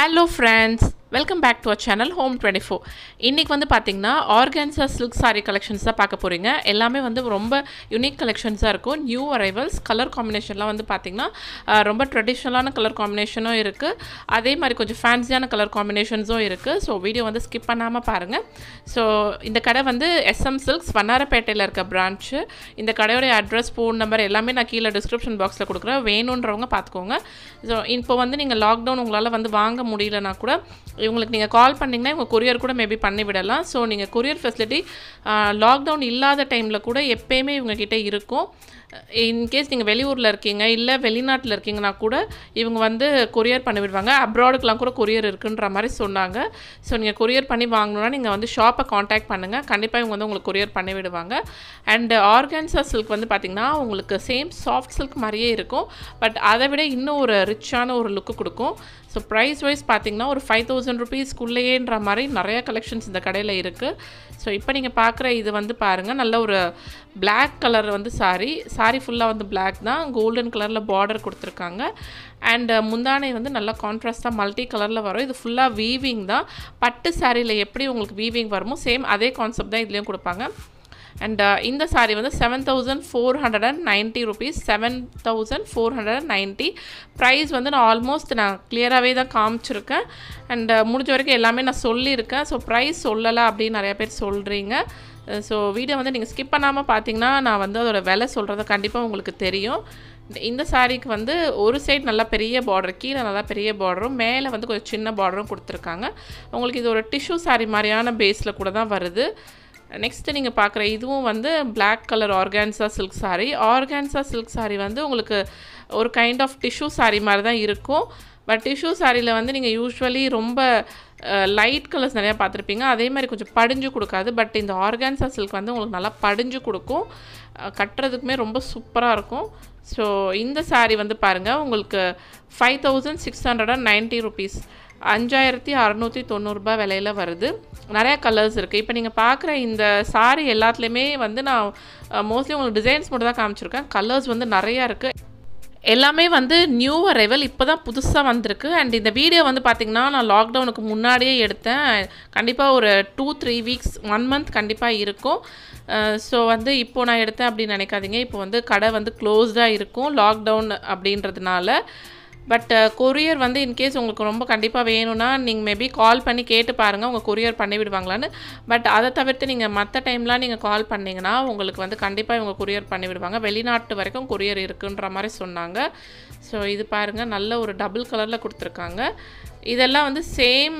hello friends welcome back to our channel home twenty four இன்றைக்கி வந்து பார்த்திங்கன்னா organza silk sorry collections தான் பார்க்க போகிறீங்க எல்லாமே வந்து ரொம்ப யூனிக் கலெக்ஷன்ஸாக இருக்கும் நியூ அரைவல்ஸ் கலர் காம்பினேஷன்லாம் வந்து பார்த்திங்கன்னா ரொம்ப ட்ரெடிஷ்னலான கலர் காம்பினேஷனும் இருக்குது அதே மாதிரி கொஞ்சம் ஃபேன்சியான கலர் காம்பினேஷன்ஸும் இருக்குது ஸோ வீடியோ வந்து ஸ்கிப் பண்ணாமல் பாருங்கள் ஸோ இந்த கடை வந்து எஸ்எம் சில்க்ஸ் வண்ணாரப்பேட்டையில் இருக்க பிரான்ச்சு இந்த கடையோடைய அட்ரஸ் ஃபோன் நம்பர் எல்லாமே நான் கீழே டிஸ்கிரிப்ஷன் பாக்ஸில் கொடுக்குறேன் வேணுன்றவங்க பார்த்துக்கோங்க ஸோ இப்போ வந்து நீங்கள் லாக்டவுன் உங்களால் வந்து வாங்க முடியலனா கூட இவங்களுக்கு நீங்கள் கால் பண்ணிங்கன்னா இவங்க கொரியர் கூட மேபி பண்ணி விடலாம் ஸோ நீங்கள் கொரியர் ஃபெசிலிட்டி லாக்டவுன் இல்லாத டைமில் கூட எப்போயுமே இவங்கக்கிட்ட இருக்கும் இன்கேஸ் நீங்கள் வெளியூரில் இருக்கீங்க இல்லை வெளிநாட்டில் இருக்கீங்கன்னா கூட இவங்க வந்து கொரியர் பண்ணி விடுவாங்க அப்ராடுக்கெலாம் கூட கொரியர் இருக்குன்ற மாதிரி சொன்னாங்க ஸோ நீங்கள் கொரியர் பண்ணி வாங்கணுன்னா நீங்கள் வந்து ஷாப்பை காண்டாக்ட் பண்ணுங்கள் கண்டிப்பாக இவங்க வந்து உங்களுக்கு கொரியர் பண்ணி விடுவாங்க அண்டு ஆர்கான்சா சில்க் வந்து பார்த்திங்கன்னா உங்களுக்கு சேம் சாஃப்ட் சில்க் மாதிரியே இருக்கும் பட் அதை விட இன்னும் ஒரு ரிச்சான ஒரு லுக்கு கொடுக்கும் ஸோ ப்ரைஸ் வைஸ் பார்த்திங்கன்னா ஒரு ஃபைவ் தௌசண்ட் ருபீஸ்க்குள்ளேன்ற மாதிரி நிறையா கலெக்ஷன்ஸ் இந்த கடையில் இருக்குது ஸோ இப்போ நீங்கள் பார்க்குற இது வந்து பாருங்கள் நல்ல ஒரு பிளாக் கலர் வந்து சாரி சாரி ஃபுல்லாக வந்து பிளாக் தான் கோல்டன் கலரில் பார்டர் கொடுத்துருக்காங்க அண்ட் முந்தானை வந்து நல்லா கான்ட்ராஸ்ட்டாக மல்டி கலரில் வரும் இது ஃபுல்லாக வீவிங் தான் பட்டு சாரியில் எப்படி உங்களுக்கு வீவிங் வருமோ சேம் அதே கான்செப்ட் தான் இதுலேயும் கொடுப்பாங்க அண்ட் uh, இந்த சாரீ வந்து seven thousand four hundred and ninety rupees seven thousand four hundred and ninety price வந்து நான் ஆல்மோஸ்ட் நான் கிளியராகவே தான் காமிச்சிருக்கேன் அண்ட் uh, முடிஞ்ச வரைக்கும் எல்லாமே நான் சொல்லியிருக்கேன் ஸோ ப்ரைஸ் சொல்லலை அப்படின்னு நிறையா பேர் சொல்கிறீங்க ஸோ uh, வீடியோ வந்து நீங்கள் ஸ்கிப் பண்ணாமல் பார்த்தீங்கன்னா நான் வந்து அதோடய விலை சொல்கிறத கண்டிப்பாக உங்களுக்கு தெரியும் இந்த சாரீக்கு வந்து ஒரு சைடு நல்லா பெரிய பார்டர் கீழே நல்லா பெரிய பார்டரும் மேலே வந்து கொஞ்சம் சின்ன பார்டரும் கொடுத்துருக்காங்க உங்களுக்கு இது ஒரு டிஷ்யூ சாரீ மாதிரியான பேஸில் கூட தான் வருது நெக்ஸ்ட்டு நீங்கள் பார்க்குற இதுவும் வந்து black colour organza silk sari organza silk sari வந்து உங்களுக்கு ஒரு கைண்ட் ஆஃப் டிஷ்யூ சாரீ மாதிரி தான் இருக்கும் பட் டிஷ்யூ சாரியில் வந்து நீங்கள் யூஸ்வலி ரொம்ப லைட் கலர்ஸ் நிறையா பார்த்துருப்பீங்க அதே மாதிரி கொஞ்சம் படிஞ்சு கொடுக்காது பட் இந்த ஆர்கான்சா சில்க் வந்து உங்களுக்கு நல்லா படிஞ்சு கொடுக்கும் கட்டுறதுக்குமே ரொம்ப சூப்பராக இருக்கும் ஸோ இந்த சாரீ வந்து பாருங்கள் உங்களுக்கு five thousand six hundred and ninety rupees அஞ்சாயிரத்தி அறநூற்றி தொண்ணூறுபா விலையில் வருது நிறையா கலர்ஸ் இருக்குது இப்போ நீங்கள் பார்க்குற இந்த சாரீ எல்லாத்துலேயுமே வந்து நான் மோஸ்ட்லி உங்களுக்கு டிசைன்ஸ் மட்டும் தான் காமிச்சிருக்கேன் கலர்ஸ் வந்து நிறையா இருக்குது எல்லாமே வந்து நியூ அரைவல் இப்போ தான் புதுசாக வந்திருக்கு அண்ட் இந்த வீடியோ வந்து பார்த்திங்கன்னா நான் லாக்டவுனுக்கு முன்னாடியே எடுத்தேன் கண்டிப்பாக ஒரு two three weeks one month கண்டிப்பாக இருக்கும் ஸோ வந்து இப்போது நான் எடுத்தேன் அப்படின்னு நினைக்காதீங்க இப்போ வந்து கடை வந்து க்ளோஸ்டாக இருக்கும் லாக்டவுன் அப்படின்றதுனால பட் கொரியர் uh, வந்து இன்கேஸ் உங்களுக்கு ரொம்ப கண்டிப்பாக வேணும்னா நீங்கள் மேபி கால் பண்ணி கேட்டு பாருங்கள் உங்கள் கொரியர் பண்ணி விடுவாங்களான்னு பட் அதை தவிர்த்து நீங்கள் மற்ற டைம்லாம் நீங்கள் கால் பண்ணிங்கன்னா உங்களுக்கு வந்து கண்டிப்பாக இவங்க கொரியர் பண்ணி விடுவாங்க வெளிநாட்டு வரைக்கும் கொரியர் இருக்குன்ற மாதிரி சொன்னாங்க ஸோ இது பாருங்கள் நல்ல ஒரு டபுள் கலரில் கொடுத்துருக்காங்க இதெல்லாம் வந்து சேம்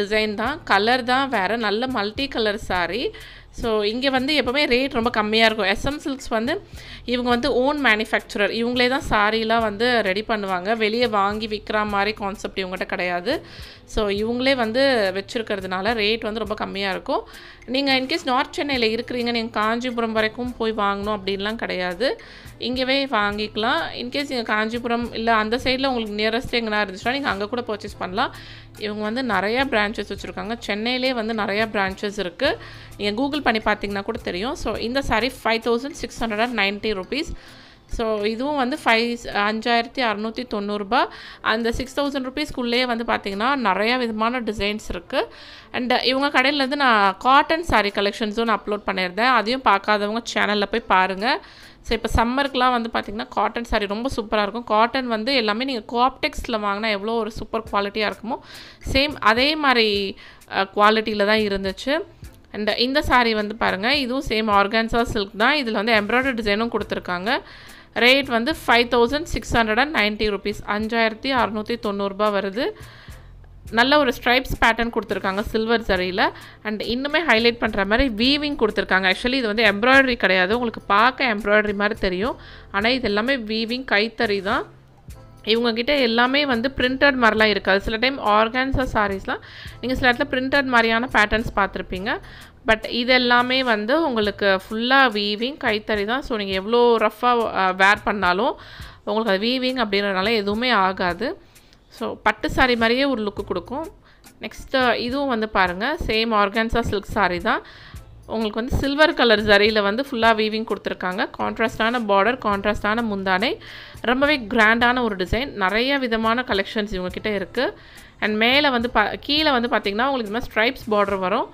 டிசைன் uh, தான் கலர் தான் வேறு நல்ல மல்டி கலர் சாரீ ஸோ இங்கே வந்து எப்போவுமே ரேட் ரொம்ப கம்மியாக இருக்கும் எஸ்எம் சில்க்ஸ் வந்து இவங்க வந்து ஓன் மேனுஃபேக்சரர் இவங்களே தான் சாரீலாம் வந்து ரெடி பண்ணுவாங்க வெளியே வாங்கி விற்கிற மாதிரி கான்செப்ட் இவங்ககிட்ட கிடையாது ஸோ இவங்களே வந்து வச்சுருக்கிறதுனால ரேட் வந்து ரொம்ப கம்மியாக இருக்கும் நீங்கள் இன்கேஸ் நார்த் சென்னையில் இருக்கிறீங்க நீங்கள் காஞ்சிபுரம் வரைக்கும் போய் வாங்கணும் அப்படின்லாம் கிடையாது இங்கேவே வாங்கிக்கலாம் இன்கேஸ் இங்கே காஞ்சிபுரம் இல்லை அந்த சைடில் உங்களுக்கு நியரஸ்ட் எங்கன்னா இருந்துச்சுன்னா நீங்கள் அங்கே கூட பர்ச்சேஸ் பண்ணலாம் இவங்க வந்து நிறையா பிரான்ச்சஸ் வச்சுருக்காங்க சென்னையிலே வந்து நிறையா பிரான்ச்சஸ் இருக்குது நீங்கள் கூகுள் பண்ணி பார்த்தீங்கன்னா கூட தெரியும் ஸோ இந்த sari five thousand six hundred and ninety rupees so இதுவும் வந்து ஃபைவ் அஞ்சாயிரத்தி அறநூற்றி தொண்ணூறுபா அந்த சிக்ஸ் தௌசண்ட் ருபீஸ்க்குள்ளேயே வந்து பார்த்திங்கன்னா நிறையா விதமான டிசைன்ஸ் இருக்குது அண்ட் இவங்க கடையிலேருந்து நான் காட்டன் சாரீ கலெக்ஷன்ஸும் நான் அப்லோட் பண்ணியிருந்தேன் அதையும் பார்க்காதவங்க சேனலில் போய் பாருங்கள் ஸோ இப்போ சம்மருக்குலாம் வந்து பார்த்திங்கன்னா காட்டன் சாரீ ரொம்ப சூப்பராக இருக்கும் காட்டன் வந்து எல்லாமே நீங்கள் காப்டெக்ஸில் வாங்கினா எவ்வளோ ஒரு சூப்பர் குவாலிட்டியாக இருக்குமோ சேம் அதே மாதிரி குவாலிட்டியில் தான் இருந்துச்சு அண்ட் இந்த சாரீ வந்து பாருங்கள் இதுவும் சேம் ஆர்கான்சா சில்க் தான் இதில் வந்து எம்ப்ராய்டரி டிசைனும் கொடுத்துருக்காங்க ரேட் வந்து five thousand six hundred and ninety rupees அஞ்சாயிரத்தி அறநூற்றி தொண்ணூறுரூபா வருது நல்ல ஒரு ஸ்ட்ரைப்ஸ் பேட்டர்ன் கொடுத்துருக்காங்க சில்வர் சரியில் அண்ட் இன்னுமே ஹைலைட் பண்ணுற மாதிரி வீவிங் கொடுத்துருக்காங்க ஆக்சுவலி இது வந்து எம்ப்ராய்டரி கிடையாது உங்களுக்கு பார்க்க எம்ப்ராய்டரி மாதிரி தெரியும் ஆனால் இது எல்லாமே வீவிங் கைத்தறி தான் இவங்கக்கிட்ட எல்லாமே வந்து பிரிண்டட் மாதிரிலாம் இருக்காது சில டைம் ஆர்கான்ஸா சாரீஸ்லாம் நீங்கள் சில இடத்துல பிரிண்டட் மாதிரியான பேட்டர்ன்ஸ் பார்த்துருப்பீங்க பட் இது எல்லாமே வந்து உங்களுக்கு ஃபுல்லாக வீவிங் கைத்தறி தான் ஸோ நீங்கள் எவ்வளோ ரஃப்பாக வேர் பண்ணாலும் உங்களுக்கு அது வீவிங் அப்படின்றனால எதுவுமே ஆகாது ஸோ பட்டு சாரீ மாதிரியே ஒரு லுக்கு கொடுக்கும் நெக்ஸ்ட்டு uh, இதுவும் வந்து பாருங்கள் சேம் ஆர்கான்சா சில்க் சாரீ தான் உங்களுக்கு வந்து சில்வர் கலர் ஜரியில் வந்து ஃபுல்லாக வீவிங் கொடுத்துருக்காங்க கான்ட்ராஸ்டான பார்டர் கான்ட்ராஸ்டான முந்தானை ரொம்பவே கிராண்டான ஒரு டிசைன் நிறைய விதமான கலெக்ஷன்ஸ் இவங்கக்கிட்ட இருக்குது அண்ட் மேலே வந்து பா கீழே வந்து பார்த்திங்கன்னா உங்களுக்கு இது மாதிரி ஸ்ட்ரைப்ஸ் பார்டர் வரும்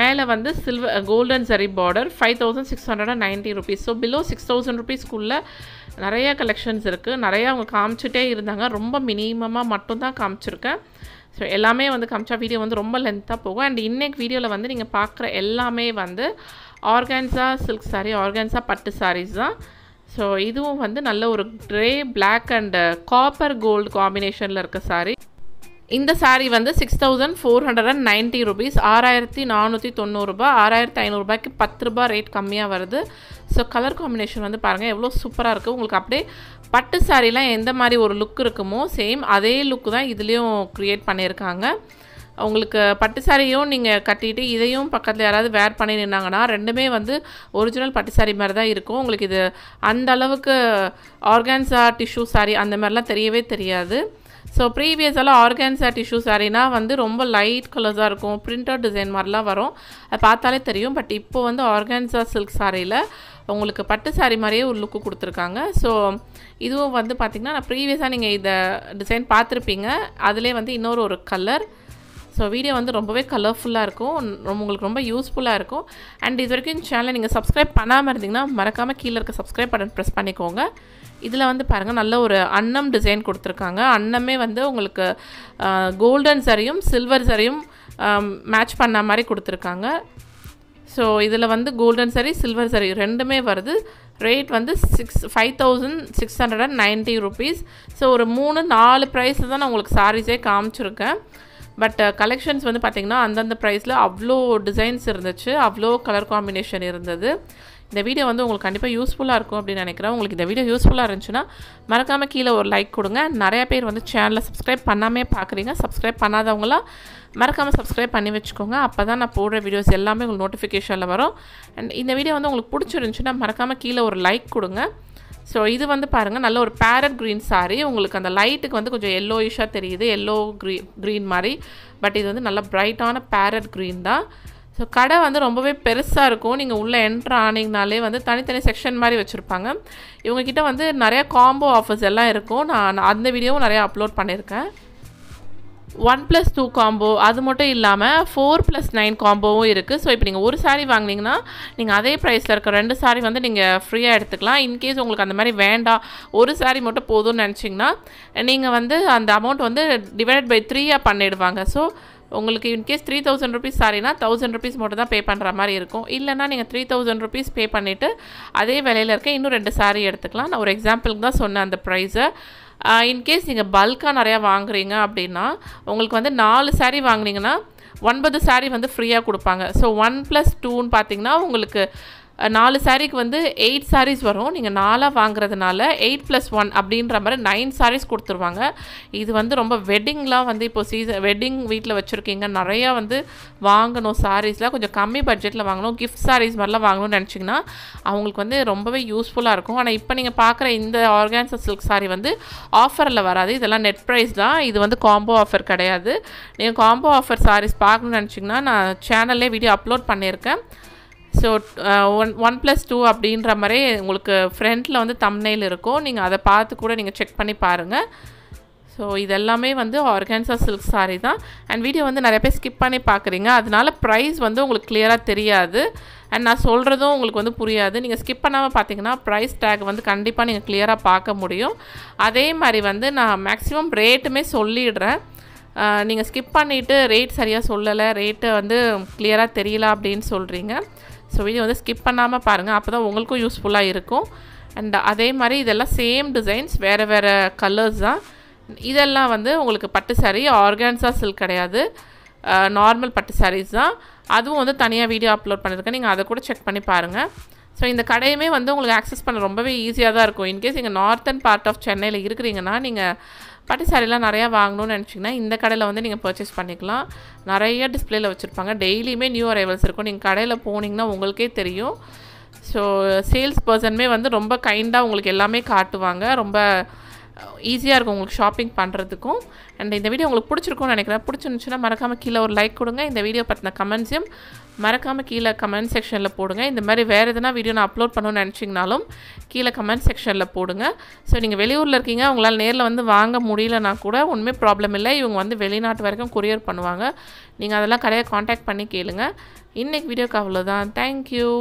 மேலே வந்து silver golden zari border five thousand six hundred and ninety rupees so below six thousand ருபீஸ்க்குள்ளே நிறைய கலெக்ஷன்ஸ் இருக்குது நிறையா அவங்க காமிச்சிட்டே இருந்தாங்க ரொம்ப மினிமமாக மட்டும்தான் காமிச்சிருக்கேன் ஸோ எல்லாமே வந்து காமிச்சா வீடியோ வந்து ரொம்ப லென்த்தாக போகும் அண்ட் இன்றைக்கு வீடியோவில் வந்து நீங்கள் பார்க்குற எல்லாமே வந்து ஆர்கான்ஸா சில்க் சாரீ ஆர்கான்ஸா பட்டு சாரீஸ் தான் ஸோ இதுவும் வந்து நல்ல ஒரு grey black and copper gold காம்பினேஷனில் இருக்க சாரீ இந்த சாரீ வந்து six thousand four hundred and ninety rupees ஆறாயிரத்தி நானூற்றி தொண்ணூறுரூபா ஆறாயிரத்தி ஐநூறுரூபாய்க்கு பத்து ரூபா ரேட் கம்மியாக வருது ஸோ கலர் காம்பினேஷன் வந்து பாருங்கள் எவ்வளோ சூப்பராக இருக்குது உங்களுக்கு அப்படியே பட்டு சாரீலாம் எந்த மாதிரி ஒரு லுக் இருக்குமோ சேம் அதே லுக்கு தான் இதுலேயும் க்ரியேட் பண்ணியிருக்காங்க உங்களுக்கு பட்டு சாரியும் நீங்கள் கட்டிட்டு இதையும் பக்கத்தில் யாராவது வேர் பண்ணி நின்னாங்கன்னா ரெண்டுமே வந்து ஒரிஜினல் பட்டு சாரி மாதிரி தான் இருக்கும் உங்களுக்கு இது அந்த அளவுக்கு ஆர்கான்ஸா டிஷ்யூ சாரி அந்த மாதிரிலாம் தெரியவே தெரியாது ஸோ ப்ரீவியஸெல்லாம் ஆர்கான்சா டிஷ்யூ சாரீனா வந்து ரொம்ப லைட் கலர்ஸாக இருக்கும் பிரிண்டட் டிசைன் மாதிரிலாம் வரும் அதை பார்த்தாலே தெரியும் பட் இப்போ வந்து ஆர்கான்சா சில்க் சாரியில் உங்களுக்கு பட்டு சாரி மாதிரியே ஒரு லுக்கு கொடுத்துருக்காங்க ஸோ இதுவும் வந்து பார்த்திங்கன்னா நான் ப்ரீவியஸாக நீங்கள் இதை டிசைன் பார்த்துருப்பீங்க அதிலே வந்து இன்னொரு ஒரு கலர் ஸோ வீடியோ வந்து ரொம்பவே கலர்ஃபுல்லாக இருக்கும் உங்களுக்கு ரொம்ப யூஸ்ஃபுல்லாக இருக்கும் அண்ட் இது வரைக்கும் சேனலை நீங்கள் சப்ஸ்கிரைப் பண்ணாமல் இருந்தீங்கன்னா மறக்காமல் கீழே இருக்க சப்ஸ்கிரைப் பட்டன் ப்ரெஸ் பண்ணிக்கோங்க இதில் வந்து பாருங்கள் நல்ல ஒரு அன்னம் டிசைன் கொடுத்துருக்காங்க அன்னமே வந்து உங்களுக்கு கோல்டன் சரியும் சில்வர் சரியும் மேட்ச் பண்ண மாதிரி கொடுத்துருக்காங்க ஸோ இதில் வந்து கோல்டன் சரி சில்வர் சரி ரெண்டுமே வருது ரேட் வந்து six five thousand six hundred and ninety rupees so ஒரு மூணு நாலு ப்ரைஸ் தான் நான் உங்களுக்கு சாரீஸே காமிச்சிருக்கேன் பட் கலெக்ஷன்ஸ் uh, வந்து பார்த்திங்கன்னா அந்தந்த ப்ரைஸில் அவ்வளோ டிசைன்ஸ் இருந்துச்சு அவ்வளோ கலர் காம்பினேஷன் இருந்தது இந்த வீடியோ வந்து உங்களுக்கு கண்டிப்பாக யூஸ்ஃபுல்லாக இருக்கும் அப்படின்னு நினைக்கிறேன் உங்களுக்கு இந்த வீடியோ யூஸ்ஃபுல்லாக இருந்துச்சுன்னா மறக்காமல் கீழே ஒரு லைக் கொடுங்க நிறைய பேர் வந்து சேனலை சப்ஸ்கிரைப் பண்ணாமே பார்க்குறீங்க சப்ஸ்கிரைப் பண்ணாதவங்களாம் மறக்காமல் சப்ஸ்கிரைப் பண்ணி வச்சுக்கோங்க அப்போ தான் நான் போடுற வீடியோஸ் எல்லாமே உங்களுக்கு நோட்டிஃபிகேஷனில் வரும் அண்ட் இந்த வீடியோ வந்து உங்களுக்கு பிடிச்சிருந்துச்சுன்னா மறக்காமல் கீழே ஒரு லைக் கொடுங்க ஸோ இது வந்து பாருங்கள் நல்ல ஒரு பேரட் க்ரீன் சாரி உங்களுக்கு அந்த லைட்டுக்கு வந்து கொஞ்சம் எல்லோயிஷாக தெரியுது எல்லோ க்ரீ க்ரீன் மாதிரி பட் இது வந்து நல்ல பிரைட்டான பேரட் க்ரீன் தான் ஸோ கடை வந்து ரொம்பவே பெருசாக இருக்கும் நீங்கள் உள்ளே என்ட்ரு ஆனீங்கனாலே வந்து தனித்தனி செக்ஷன் மாதிரி வச்சுருப்பாங்க இவங்கக்கிட்ட வந்து நிறையா காம்போ ஆஃபர்ஸ் எல்லாம் இருக்கும் நான் அந்த வீடியோவும் நிறையா அப்லோட் பண்ணியிருக்கேன் ஒன் ப்ளஸ் டூ காம்போ அது மட்டும் இல்லாமல் ஃபோர் ப்ளஸ் நைன் காம்போவும் இருக்குது ஸோ இப்போ நீங்கள் ஒரு சாரீ வாங்கினீங்கன்னா நீங்கள் அதே ப்ரைஸில் இருக்க ரெண்டு சாரீ வந்து நீங்கள் ஃப்ரீயாக எடுத்துக்கலாம் இன்கேஸ் உங்களுக்கு அந்த மாதிரி வேண்டாம் ஒரு சாரீ மட்டும் போதும்னு நினச்சிங்கன்னா நீங்கள் வந்து அந்த அமௌண்ட் வந்து டிவைட் பை த்ரீயாக பண்ணிடுவாங்க ஸோ உங்களுக்கு இன்கேஸ் த்ரீ தௌசண்ட் ருபீஸ் சாரினா தௌசண்ட் ருபீஸ் மட்டும் தான் பே பண்ணுற மாதிரி இருக்கும் இல்லைனா நீங்கள் த்ரீ தௌசண்ட் ருபீஸ் பே பண்ணிவிட்டு அதே விலையில் இருக்க இன்னும் ரெண்டு சாரீ எடுத்துக்கலாம் நான் ஒரு எக்ஸாம்பிளுக்கு தான் சொன்னேன் அந்த ப்ரைஸை இன்கேஸ் நீங்கள் பல்காக நிறையா வாங்குறீங்க அப்படின்னா உங்களுக்கு வந்து நாலு சாரீ வாங்கினீங்கன்னா ஒன்பது சாரீ வந்து ஃப்ரீயாக கொடுப்பாங்க ஸோ ஒன் ப்ளஸ் டூன்னு பார்த்தீங்கன்னா உங்களுக்கு நாலு சாரீக்கு வந்து எயிட் சாரீஸ் வரும் நீங்கள் நாலாக வாங்குறதுனால எயிட் ப்ளஸ் ஒன் அப்படின்ற மாதிரி நைன் சாரீஸ் கொடுத்துருவாங்க இது வந்து ரொம்ப வெட்டிங்லாம் வந்து இப்போ சீசன் வெட்டிங் வீட்டில் வச்சுருக்கீங்க நிறையா வந்து வாங்கணும் சாரீஸ்லாம் கொஞ்சம் கம்மி பட்ஜெட்டில் வாங்கணும் கிஃப்ட் சாரீஸ் மாதிரிலாம் வாங்கணும்னு நினச்சிங்கன்னா அவங்களுக்கு வந்து ரொம்பவே யூஸ்ஃபுல்லாக இருக்கும் ஆனால் இப்போ நீங்கள் பார்க்குற இந்த ஆர்கான்சா சில்க் சாரீ வந்து ஆஃபரில் வராது இதெல்லாம் நெட் ப்ரைஸ் தான் இது வந்து காம்போ ஆஃபர் கிடையாது நீங்கள் காம்போ ஆஃபர் சாரீஸ் பார்க்கணும்னு நினச்சிங்கன்னா நான் சேனல்லே வீடியோ அப்லோட் பண்ணியிருக்கேன் so one one plus two அப்படின்ற மாதிரி உங்களுக்கு ஃப்ரண்ட்டில் வந்து தம்னையில் இருக்கும் நீங்கள் அதை பார்த்து கூட நீங்கள் செக் பண்ணி பாருங்கள் ஸோ இதெல்லாமே வந்து ஆர்கான்சா சில்க் சாரீ தான் அண்ட் வீடியோ வந்து நிறைய பேர் ஸ்கிப் பண்ணி பார்க்குறீங்க அதனால ப்ரைஸ் வந்து உங்களுக்கு கிளியராக தெரியாது அண்ட் நான் சொல்கிறதும் உங்களுக்கு வந்து புரியாது நீங்கள் ஸ்கிப் பண்ணாமல் பார்த்தீங்கன்னா ப்ரைஸ் டேக் வந்து கண்டிப்பாக நீங்கள் கிளியராக பார்க்க முடியும் அதே மாதிரி வந்து நான் மேக்ஸிமம் ரேட்டுமே சொல்லிடுறேன் நீங்கள் ஸ்கிப் பண்ணிவிட்டு ரேட் சரியாக சொல்லலை ரேட்டு வந்து கிளியராக தெரியல அப்படின்னு சொல்கிறீங்க ஸோ வீடியோ வந்து ஸ்கிப் பண்ணாமல் பாருங்கள் அப்போ தான் உங்களுக்கும் யூஸ்ஃபுல்லாக இருக்கும் அண்ட் அதே மாதிரி இதெல்லாம் சேம் டிசைன்ஸ் வேறு வேறு கலர்ஸ் தான் இதெல்லாம் வந்து உங்களுக்கு பட்டு சாரீ ஆர்கான்ஸா சில்க் கிடையாது நார்மல் பட்டு சாரீஸ் தான் அதுவும் வந்து தனியாக வீடியோ அப்லோட் பண்ணியிருக்கேன் நீங்கள் அதை கூட செக் பண்ணி பாருங்கள் ஸோ இந்த கடையுமே வந்து உங்களுக்கு ஆக்சஸ் பண்ண ரொம்பவே ஈஸியாக தான் இருக்கும் இன்கேஸ் நீங்கள் நார்த்தன் பார்ட் ஆஃப் சென்னையில் இருக்கிறீங்கன்னா நீங்கள் பட்டு சாரீலாம் நிறையா வாங்கணும்னு நினச்சிங்கன்னா இந்த கடையில் வந்து நீங்கள் பர்ச்சேஸ் பண்ணிக்கலாம் நிறைய டிஸ்பிளேயில் வச்சுருப்பாங்க டெய்லியுமே நியூ அரைவல்ஸ் இருக்கும் நீங்கள் கடையில் போனீங்கன்னா உங்களுக்கே தெரியும் ஸோ சேல்ஸ் பர்சனுமே வந்து ரொம்ப கைண்டாக உங்களுக்கு எல்லாமே காட்டுவாங்க ரொம்ப ஈஸியாக இருக்கும் உங்களுக்கு ஷாப்பிங் பண்ணுறதுக்கும் அண்ட் இந்த வீடியோ உங்களுக்கு பிடிச்சிருக்கும்னு நினைக்கிறேன் பிடிச்சிருந்துச்சுன்னா மறக்காமல் கீழே ஒரு லைக் கொடுங்க இந்த வீடியோ பற்றின கமெண்ட்ஸையும் மறக்காமல் கீழே கமெண்ட் செக்ஷனில் போடுங்க இந்த மாதிரி வேறு எதனா வீடியோ நான் அப்லோட் பண்ணணும்னு நினச்சிங்கனாலும் கீழே கமெண்ட் செக்ஷனில் போடுங்க ஸோ நீங்கள் வெளியூரில் இருக்கீங்க உங்களால் நேரில் வந்து வாங்க முடியலனா கூட ஒன்றுமே ப்ராப்ளம் இல்லை இவங்க வந்து வெளிநாட்டு வரைக்கும் கொரியர் பண்ணுவாங்க நீங்கள் அதெல்லாம் கடையை காண்டாக்ட் பண்ணி கேளுங்க இன்றைக்கி வீடியோக்கு அவ்வளோதான் தேங்க்யூ